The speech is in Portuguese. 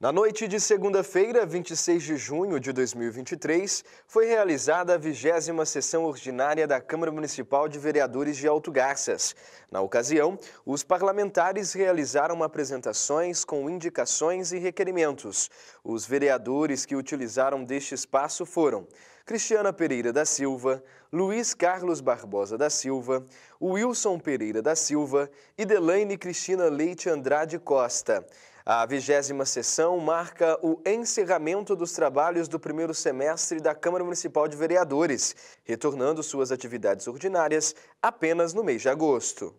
Na noite de segunda-feira, 26 de junho de 2023, foi realizada a vigésima sessão ordinária da Câmara Municipal de Vereadores de Alto Garças. Na ocasião, os parlamentares realizaram apresentações com indicações e requerimentos. Os vereadores que utilizaram deste espaço foram Cristiana Pereira da Silva, Luiz Carlos Barbosa da Silva, Wilson Pereira da Silva e Delaine Cristina Leite Andrade Costa. A vigésima sessão marca o encerramento dos trabalhos do primeiro semestre da Câmara Municipal de Vereadores, retornando suas atividades ordinárias apenas no mês de agosto.